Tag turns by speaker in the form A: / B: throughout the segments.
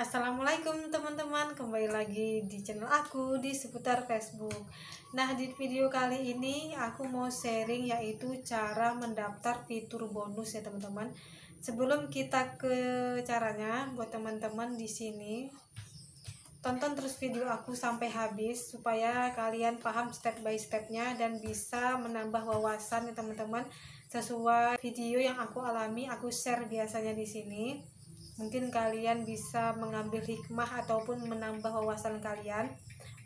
A: Assalamualaikum teman-teman kembali lagi di channel aku di seputar Facebook Nah di video kali ini aku mau sharing yaitu cara mendaftar fitur bonus ya teman-teman Sebelum kita ke caranya buat teman-teman di sini Tonton terus video aku sampai habis supaya kalian paham step by stepnya dan bisa menambah wawasan ya teman-teman sesuai video yang aku alami aku share biasanya di sini Mungkin kalian bisa mengambil hikmah ataupun menambah wawasan kalian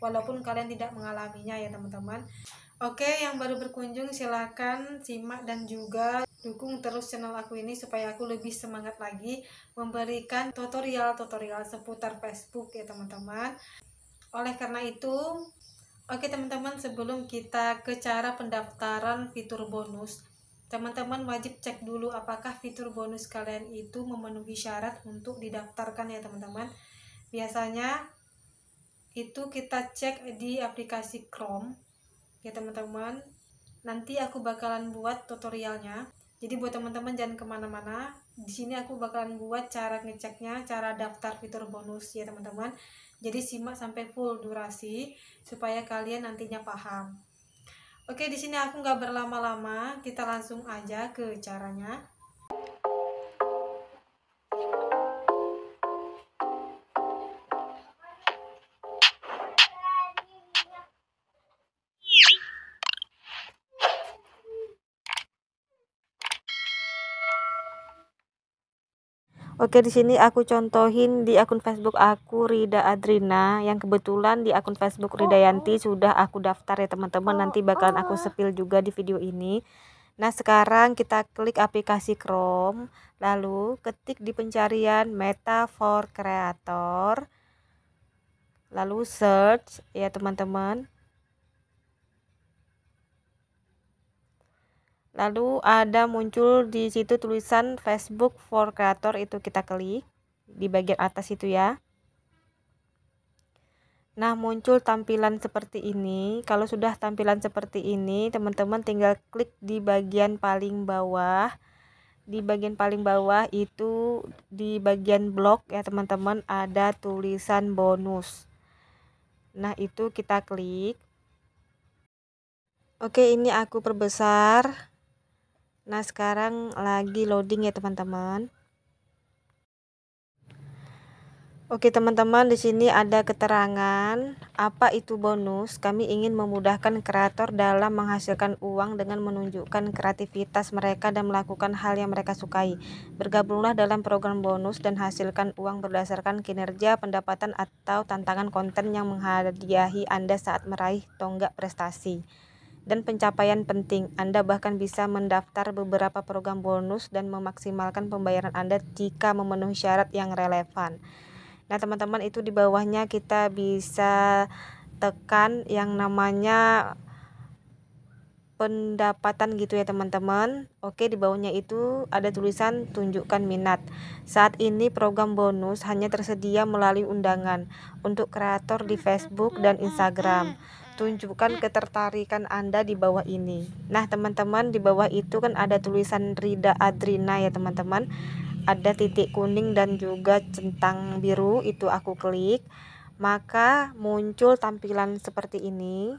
A: walaupun kalian tidak mengalaminya ya teman-teman. Oke, yang baru berkunjung silakan simak dan juga dukung terus channel aku ini supaya aku lebih semangat lagi memberikan tutorial-tutorial seputar Facebook ya teman-teman. Oleh karena itu, oke teman-teman sebelum kita ke cara pendaftaran fitur bonus, Teman-teman wajib cek dulu apakah fitur bonus kalian itu memenuhi syarat untuk didaftarkan ya teman-teman. Biasanya itu kita cek di aplikasi Chrome ya teman-teman. Nanti aku bakalan buat tutorialnya. Jadi buat teman-teman jangan kemana-mana. Di sini aku bakalan buat cara ngeceknya, cara daftar fitur bonus ya teman-teman. Jadi simak sampai full durasi supaya kalian nantinya paham. Oke, di sini aku nggak berlama-lama, kita langsung aja ke caranya. Oke, di sini aku contohin di akun Facebook aku Rida Adrina yang kebetulan di akun Facebook oh. Rida Yanti sudah aku daftar ya teman-teman. Nanti oh, bakalan oh. aku sepil juga di video ini. Nah, sekarang kita klik aplikasi Chrome, lalu ketik di pencarian Meta for Creator. Lalu search ya teman-teman. Lalu ada muncul di situ tulisan Facebook for Creator itu kita klik di bagian atas itu ya. Nah, muncul tampilan seperti ini. Kalau sudah tampilan seperti ini, teman-teman tinggal klik di bagian paling bawah. Di bagian paling bawah itu di bagian blog ya, teman-teman, ada tulisan bonus. Nah, itu kita klik. Oke, ini aku perbesar. Nah sekarang lagi loading ya teman-teman. Oke teman-teman di sini ada keterangan apa itu bonus. Kami ingin memudahkan kreator dalam menghasilkan uang dengan menunjukkan kreativitas mereka dan melakukan hal yang mereka sukai. Bergabunglah dalam program bonus dan hasilkan uang berdasarkan kinerja, pendapatan atau tantangan konten yang menghadiahi Anda saat meraih tonggak prestasi dan pencapaian penting. Anda bahkan bisa mendaftar beberapa program bonus dan memaksimalkan pembayaran Anda jika memenuhi syarat yang relevan. Nah, teman-teman, itu di bawahnya kita bisa tekan yang namanya pendapatan gitu ya teman-teman Oke di bawahnya itu ada tulisan tunjukkan minat Saat ini program bonus hanya tersedia melalui undangan Untuk kreator di Facebook dan Instagram tunjukkan mm. ketertarikan Anda di bawah ini. Nah, teman-teman, di bawah itu kan ada tulisan Rida Adrina ya, teman-teman. Ada titik kuning dan juga centang biru, itu aku klik. Maka muncul tampilan seperti ini.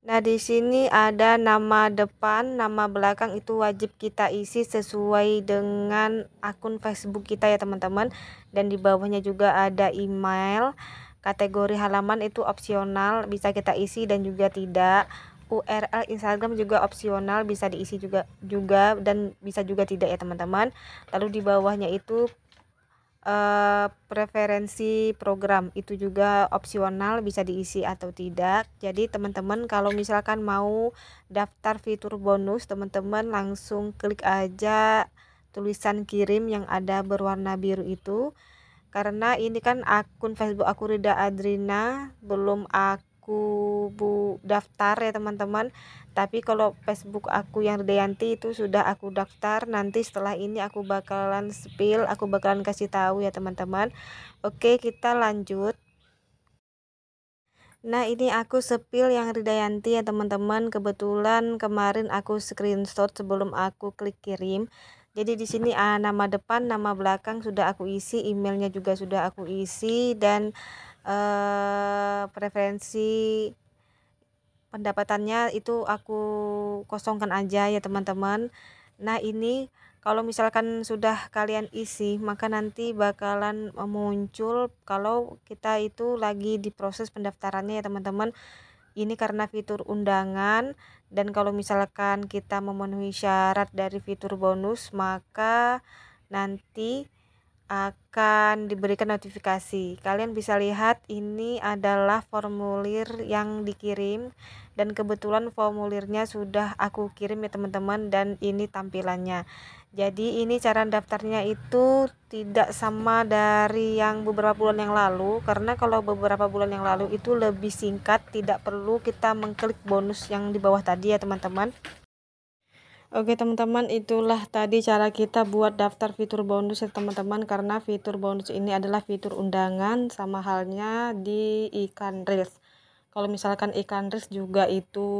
A: Nah, di sini ada nama depan, nama belakang itu wajib kita isi sesuai dengan akun Facebook kita ya, teman-teman. Dan di bawahnya juga ada email. Kategori halaman itu opsional, bisa kita isi dan juga tidak. URL Instagram juga opsional, bisa diisi juga juga dan bisa juga tidak ya, teman-teman. Lalu di bawahnya itu Uh, preferensi program itu juga opsional bisa diisi atau tidak jadi teman-teman kalau misalkan mau daftar fitur bonus teman-teman langsung klik aja tulisan kirim yang ada berwarna biru itu karena ini kan akun Facebook aku Rida Adrina belum aku bu daftar ya teman-teman tapi kalau Facebook aku yang Yanti itu sudah aku daftar nanti setelah ini aku bakalan spill aku bakalan kasih tahu ya teman-teman oke kita lanjut Nah ini aku spill yang Yanti ya teman-teman Kebetulan kemarin aku screenshot sebelum aku klik kirim jadi di sini ah, nama depan nama belakang sudah aku isi emailnya juga sudah aku isi dan eh, preferensi pendapatannya itu aku kosongkan aja ya teman-teman nah ini kalau misalkan sudah kalian isi maka nanti bakalan muncul kalau kita itu lagi di proses pendaftarannya ya teman-teman ini karena fitur undangan dan kalau misalkan kita memenuhi syarat dari fitur bonus maka nanti akan diberikan notifikasi kalian bisa lihat ini adalah formulir yang dikirim dan kebetulan formulirnya sudah aku kirim ya teman-teman dan ini tampilannya jadi ini cara daftarnya itu tidak sama dari yang beberapa bulan yang lalu karena kalau beberapa bulan yang lalu itu lebih singkat tidak perlu kita mengklik bonus yang di bawah tadi ya teman-teman Oke teman-teman itulah tadi cara kita buat daftar fitur bonus ya teman-teman karena fitur bonus ini adalah fitur undangan sama halnya di ikan reels kalau misalkan ikan reels juga itu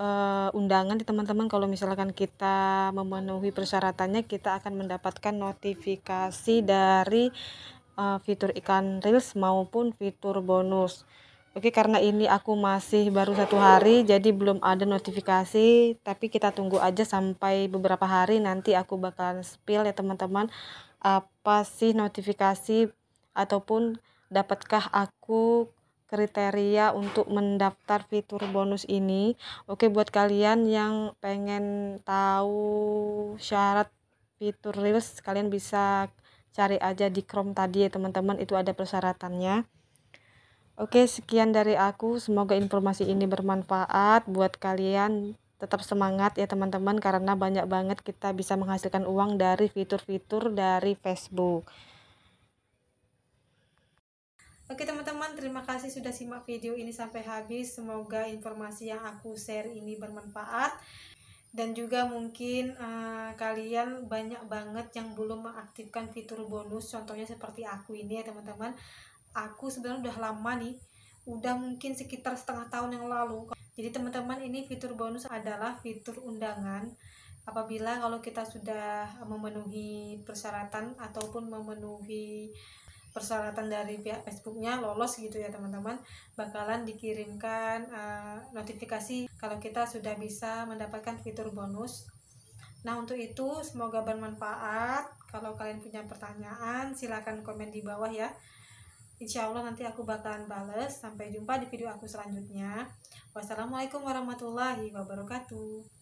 A: uh, undangan di teman-teman kalau misalkan kita memenuhi persyaratannya kita akan mendapatkan notifikasi dari uh, fitur ikan reels maupun fitur bonus Oke karena ini aku masih baru satu hari jadi belum ada notifikasi tapi kita tunggu aja sampai beberapa hari nanti aku bakalan spill ya teman-teman apa sih notifikasi ataupun dapatkah aku kriteria untuk mendaftar fitur bonus ini. Oke, buat kalian yang pengen tahu syarat fitur Reels, kalian bisa cari aja di Chrome tadi ya teman-teman, itu ada persyaratannya. Oke, sekian dari aku. Semoga informasi ini bermanfaat buat kalian. Tetap semangat ya teman-teman karena banyak banget kita bisa menghasilkan uang dari fitur-fitur dari Facebook. Oke teman-teman, terima kasih sudah simak video ini sampai habis. Semoga informasi yang aku share ini bermanfaat. Dan juga mungkin uh, kalian banyak banget yang belum mengaktifkan fitur bonus. Contohnya seperti aku ini ya teman-teman. Aku sebenarnya udah lama nih, udah mungkin sekitar setengah tahun yang lalu. Jadi teman-teman ini fitur bonus adalah fitur undangan apabila kalau kita sudah memenuhi persyaratan ataupun memenuhi persyaratan dari pihak Facebooknya lolos gitu ya teman-teman bakalan dikirimkan uh, notifikasi kalau kita sudah bisa mendapatkan fitur bonus nah untuk itu semoga bermanfaat kalau kalian punya pertanyaan silahkan komen di bawah ya Insya Allah nanti aku bakalan bales. Sampai jumpa di video aku selanjutnya. Wassalamualaikum warahmatullahi wabarakatuh.